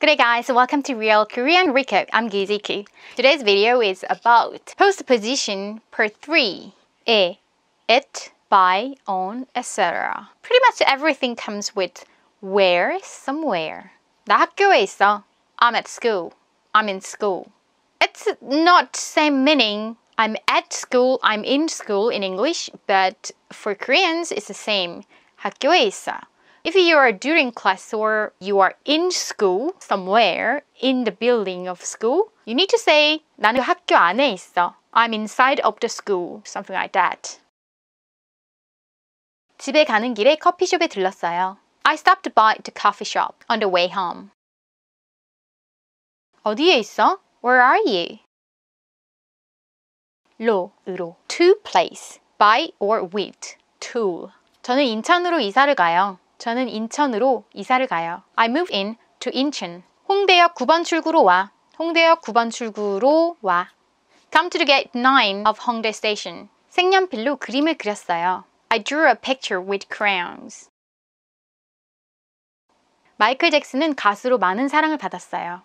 Good day guys, welcome to Real Korean Recap. I'm Gizi Ki. Today's video is about postposition per 3, a, it, by, on, etc. Pretty much everything comes with where, somewhere. 나 학교에 있어. I'm at school. I'm in school. It's not same meaning I'm at school, I'm in school in English, but for Koreans it's the same. 학교에 있어. If you are during class or you are in school somewhere in the building of school, you need to say 나는 학교 안에 있어. I'm inside of the school. Something like that. 집에 가는 길에 커피숍에 들렀어요. I stopped by the coffee shop on the way home. 어디에 있어? Where are you? 로으로 To place, by or with, to. 저는 인천으로 이사를 가요. 저는 인천으로 이사를 가요. I move in to Incheon. 홍대역 9번 출구로 와. 홍대역 9번 출구로 와. Come to the gate 9 of Hongdae Station. 색연필로 그림을 그렸어요. I drew a picture with crayons. 마이클 잭슨은 가수로 많은 사랑을 받았어요.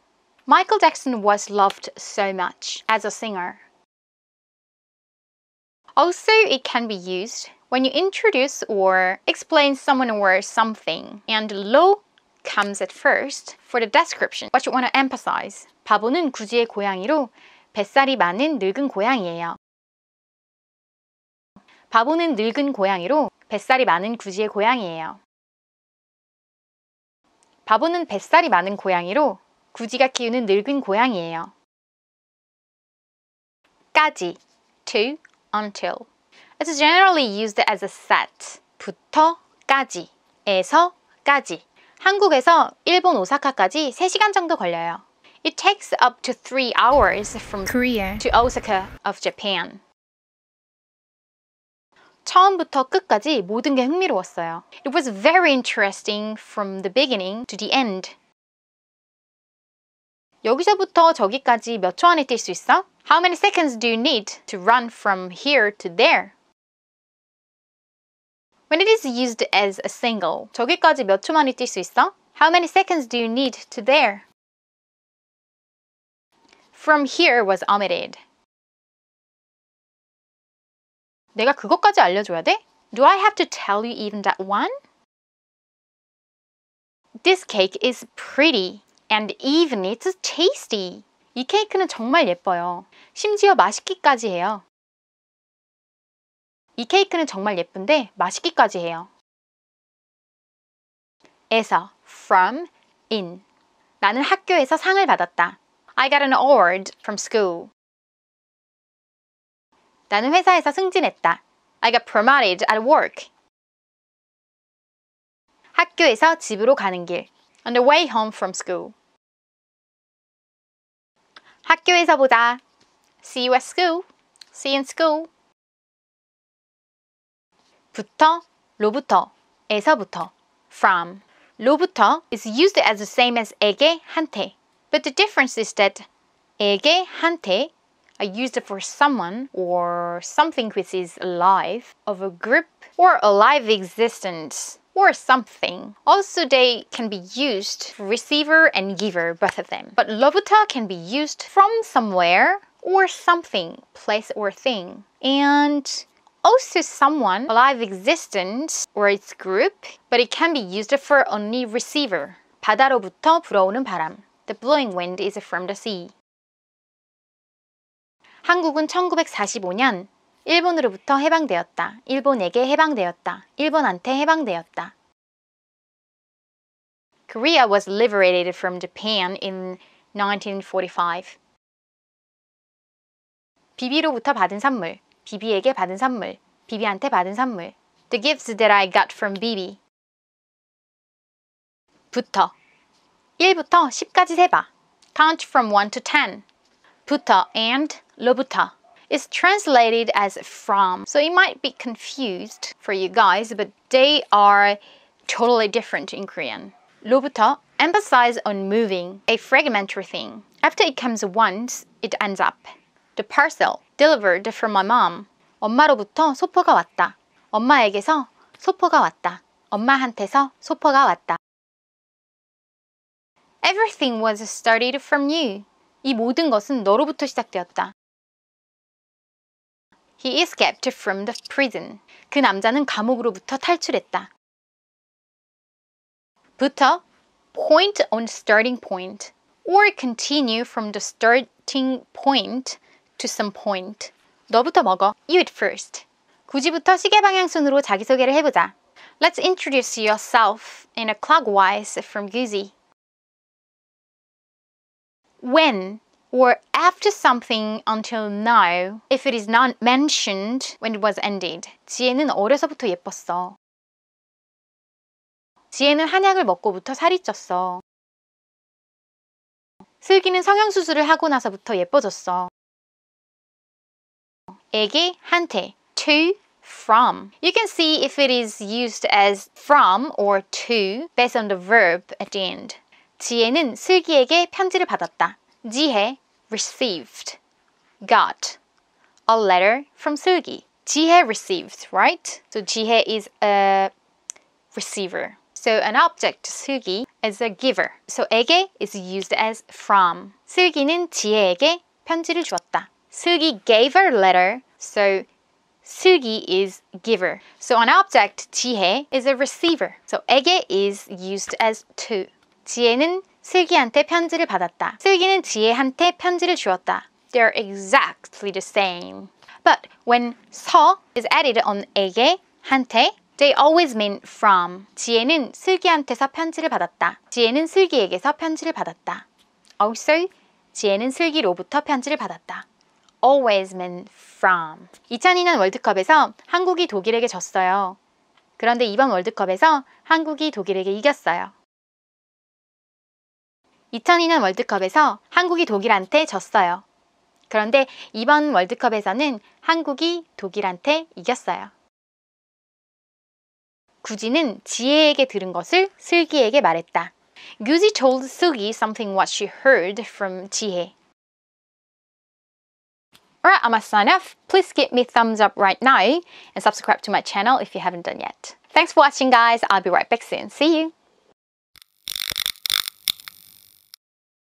Michael Jackson was loved so much as a singer. Also, it can be used when you introduce or explain someone or something and lo comes at first for the description. What you want to emphasize. 바보는 구지의 고양이로 뱃살이 많은 늙은 고양이예요. 바보는 늙은 고양이로 뱃살이 많은 구지의 고양이예요. 바보는 뱃살이 많은 고양이로 구지가 키우는 늙은 고양이예요. 까지 to until It's generally used as a set. 부터까지에서까지. 한국에서 일본 오사카까지 3시간 정도 걸려요. It takes up to 3 hours from Korea to Osaka of Japan. 처음부터 끝까지 모든 게 흥미로웠어요. It was very interesting from the beginning to the end. 여기서부터 저기까지 몇 초 안에 뛸 수 있어? How many seconds do you need to run from here to there? When it is used as a single, 저기까지 몇 초만이 뛸 수 있어? How many seconds do you need to there? From here was omitted. 내가 그것까지 알려줘야 돼? Do I have to tell you even that one? This cake is pretty and even it's tasty. 이 케이크는 정말 예뻐요. 심지어 맛있기까지 해요. 이 케이크는 정말 예쁜데 맛있기까지 해요. 에서 from, in 나는 학교에서 상을 받았다. I got an award from school. 나는 회사에서 승진했다. I got promoted at work. 학교에서 집으로 가는 길. On the way home from school. 학교에서 보자. See you at school. See you in school. 부터, 로부터, 에서부터, from. 로부터 is used as the same as 에게, 한테. But the difference is that 에게, 한테 are used for someone or something which is alive of a group or alive existence or something. Also, they can be used for receiver and giver, both of them. But lobuta can be used from somewhere or something, place or thing. And also someone, alive existence, or its group, but it can be used for only receiver. 바다로부터 불어오는 바람. The blowing wind is from the sea. 한국은 1945년 일본으로부터 해방되었다. 일본에게 해방되었다. 일본한테 해방되었다. Korea was liberated from Japan in 1945. 비비로부터 받은 산물, 비비에게 받은 산물. 비비한테 받은 선물. The gifts that I got from Bibi. 부터 1부터 10까지 세 봐. Count from 1 to 10. 부터 and 로부터 is translated as from. So it might be confused for you guys, but they are totally different in Korean. 로부터 emphasize on moving, a fragmentary thing. After it comes once, it ends up. The parcel delivered from my mom. 엄마로부터 소포가 왔다. 엄마에게서 소포가 왔다. 엄마한테서 소포가 왔다. Everything was started from you. 이 모든 것은 너로부터 시작되었다. He is kept from the prison. 그 남자는 감옥으로부터 탈출했다. 부터 point on starting point or continue from the starting point to some point. 너부터 먹어. You eat first. 9지부터 시계 방향순으로 자기소개를 해보자. Let's introduce yourself in a clockwise from Guzi. When or after something until now if it is not mentioned when it was ended. 지혜는 어려서부터 예뻤어. 지혜는 한약을 먹고부터 살이 쪘어. 슬기는 성형수술을 하고 나서부터 예뻐졌어. 한테 to from. You can see if it is used as from or to based on the verb at the end. 지혜는 슬기에게 편지를 받았다. 지혜 received, got a letter from 슬기. 지혜 received, right? So 지혜 is a receiver. So an object, 슬기, is a giver. So 에게 is used as from. 슬기는 지혜에게 편지를 주었다. Sugi gave her letter, so Sugi is giver. So an object, 지혜, is a receiver. So 에게 is used as to. 지혜는 슬기한테 편지를 받았다. 슬기는 지혜한테 편지를 주었다. They're exactly the same. But when 서 is added on 에게, 한테, they always mean from. 지혜는 슬기한테서 편지를 받았다. 지혜는 슬기에게서 편지를 받았다. Also, 지혜는 슬기로부터 편지를 받았다. always meant from. 2002년 월드컵에서 한국이 독일에게 졌어요. 그런데 이번 월드컵에서 한국이 독일에게 이겼어요. 2002년 월드컵에서 한국이 독일한테 졌어요. 그런데 이번 월드컵에서는 한국이 독일한테 이겼어요. 구지는 지혜에게 들은 것을 슬기에게 말했다. Guzi told Sugi something what she heard from 지혜. Alright, I'm sign off. Please give me thumbs up right now and subscribe to my channel if you haven't done yet. Thanks for watching guys. I'll be right back soon. See you.